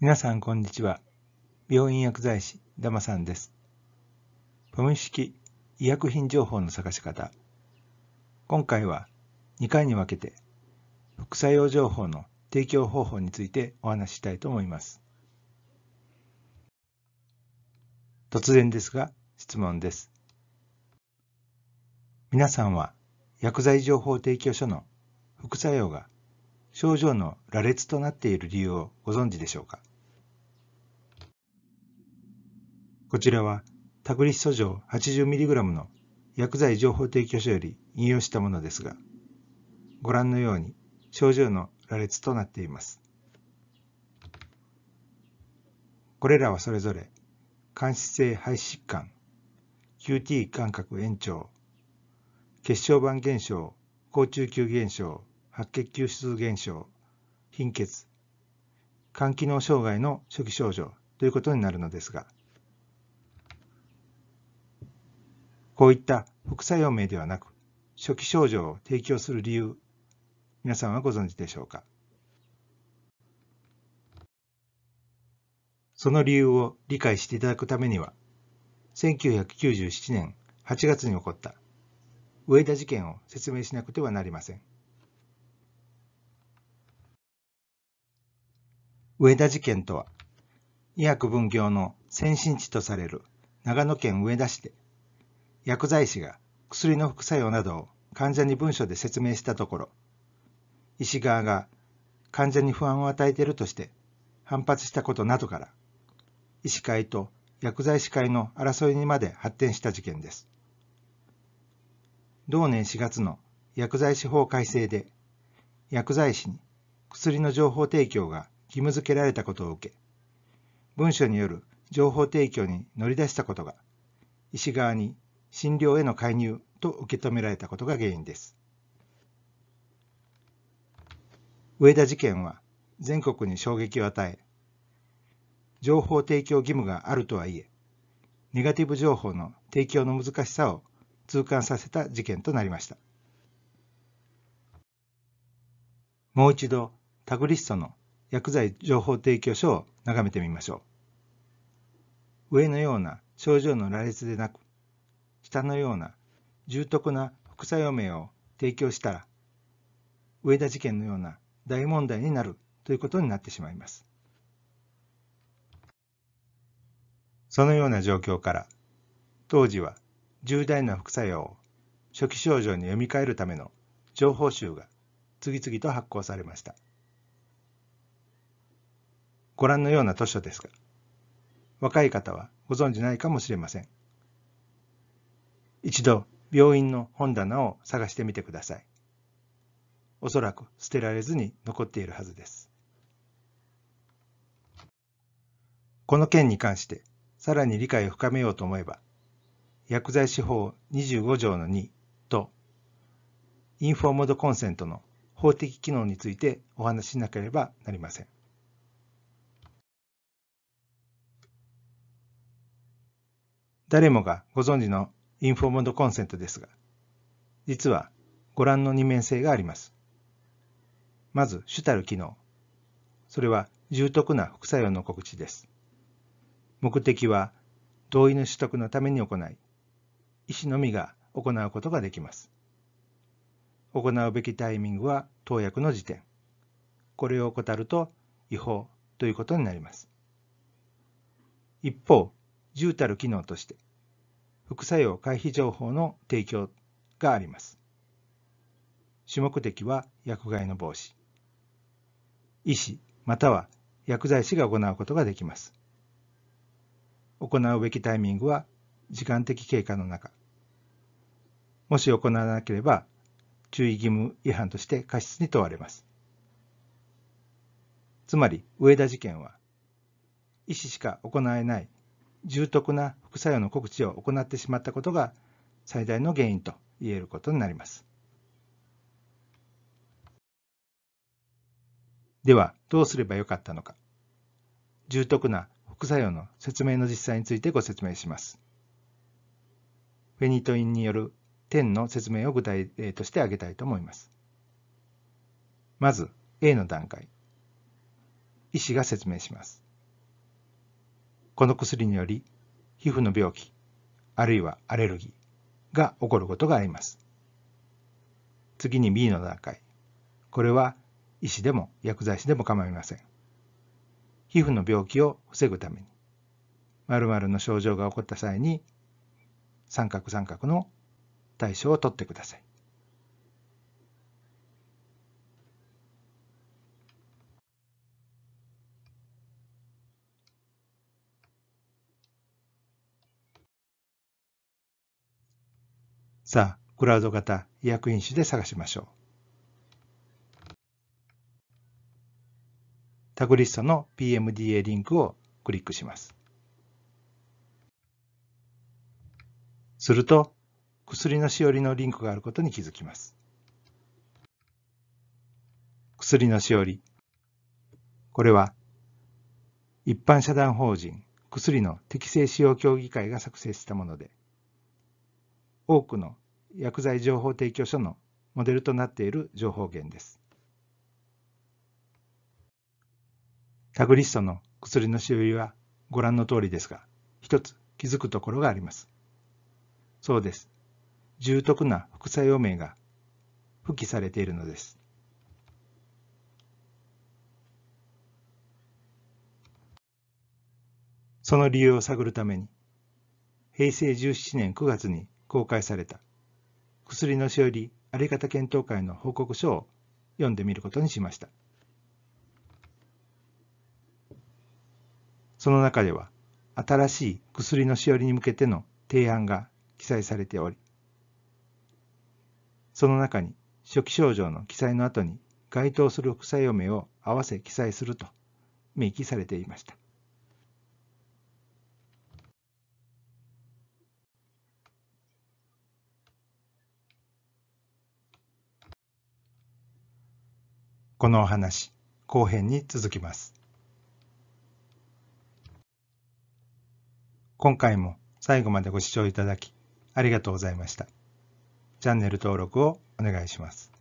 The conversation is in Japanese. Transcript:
皆さんこんにちは。病院薬剤師、ダマさんです。分子式医薬品情報の探し方。今回は2回に分けて副作用情報の提供方法についてお話ししたいと思います。突然ですが、質問です。皆さんは薬剤情報提供書の副作用が症状の羅列となっている理由をご存知でしょうかこちらは、タグリスト錠 80mg の薬剤情報提供書より引用したものですが、ご覧のように症状の羅列となっています。これらはそれぞれ、間質性肺疾患、QT 感覚延長、血小板減少、高中球減少、白血球指数減少、貧血、肝機能障害の初期症状ということになるのですが、こういった副作用名ではなく、初期症状を提供する理由、皆さんはご存知でしょうかその理由を理解していただくためには、1997年8月に起こった上田事件を説明しなくてはなりません。上田事件とは、医薬分業の先進地とされる長野県上田市で薬剤師が薬の副作用などを患者に文書で説明したところ、医師側が患者に不安を与えているとして反発したことなどから、医師会と薬剤師会の争いにまで発展した事件です。同年4月の薬剤師法改正で、薬剤師に薬の情報提供が義務付けられたことを受け、文書による情報提供に乗り出したことが、医師側に診療への介入と受け止められたことが原因です。上田事件は全国に衝撃を与え、情報提供義務があるとはいえ、ネガティブ情報の提供の難しさを痛感させた事件となりました。もう一度、タグリストの薬剤情報提供書を眺めてみましょう。上のような症状の羅列でなく、下のような重篤な副作用名を提供したら上田事件のような大問題になるということになってしまいます。そのような状況から当時は重大な副作用を初期症状に読み替えるための情報集が次々と発行されました。ご覧のような図書ですが、若い方はご存じないかもしれません。一度病院の本棚を探してみてください。おそらく捨てられずに残っているはずです。この件に関してさらに理解を深めようと思えば、薬剤師法25条の2とインフォーモードコンセントの法的機能についてお話ししなければなりません。誰もがご存知のインフォームドコンセントですが、実はご覧の二面性があります。まず、主たる機能。それは重篤な副作用の告知です。目的は同意の取得のために行い、医師のみが行うことができます。行うべきタイミングは投薬の時点。これを怠ると違法ということになります。一方、重たる機能として、副作用回避情報の提供があります。主目的は薬害の防止。医師または薬剤師が行うことができます。行うべきタイミングは時間的経過の中。もし行わなければ注意義務違反として過失に問われます。つまり上田事件は医師しか行えない重篤な副作用の告知を行ってしまったことが最大の原因と言えることになります。では、どうすればよかったのか。重篤な副作用の説明の実際についてご説明します。フェニトインによる点の説明を具体例として挙げたいと思います。まず、A の段階。医師が説明します。この薬により皮膚の病気あるいはアレルギーが起こることがあります次に B の段階これは医師でも薬剤師でも構いません皮膚の病気を防ぐために○○の症状が起こった際に三角三角の対処をとってくださいさあ、クラウド型医薬品誌で探しましょう。タグリストの PMDA リンクをクリックします。すると、薬のしおりのリンクがあることに気づきます。薬のしおり。これは、一般社団法人薬の適正使用協議会が作成したもので、多くの薬剤情報提供書のモデルとなっている情報源です。タグリストの薬の種類はご覧の通りですが、一つ気づくところがあります。そうです。重篤な副作用名が付記されているのです。その理由を探るために、平成17年9月に公開された薬の使用りあり方検討会の報告書を読んでみることにしました。その中では、新しい薬の使用に向けての提案が記載されており、その中に初期症状の記載の後に該当する副作用名を合わせ記載すると明記されていました。このお話、後編に続きます。今回も最後までご視聴いただき、ありがとうございました。チャンネル登録をお願いします。